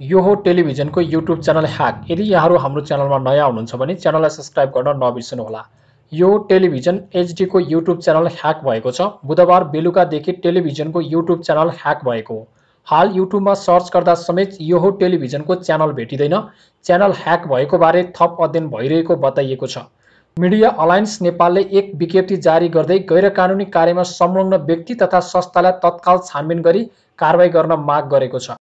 यो हो टेलिभिजनको युट्युब च्यानल ह्याक यदि यहाँहरू हाम्रो च्यानलमा नयाँ हुनुहुन्छ भने च्यानललाई सब्सक्राइब गर्न नबिर्सनुहोला यो टेलिभिजन एचडीको युट्युब च्यानल ह्याक भएको छ बुधबार बेलुकादेखि टेलिभिजनको युट्युब च्यानल ह्याक भएको हाल युट्युबमा सर्च गर्दा समेत यो हो टेलिभिजनको च्यानल भेटिँदैन च्यानल ह्याक भएको बारे थप अध्ययन भइरहेको बताइएको छ मिडिया अलायन्स नेपालले एक विज्ञप्ति जारी गर्दै गैरकानुनी कार्यमा संलग्न व्यक्ति तथा संस्थालाई तत्काल छानबिन गरी कारवाही गर्न माग गरेको छ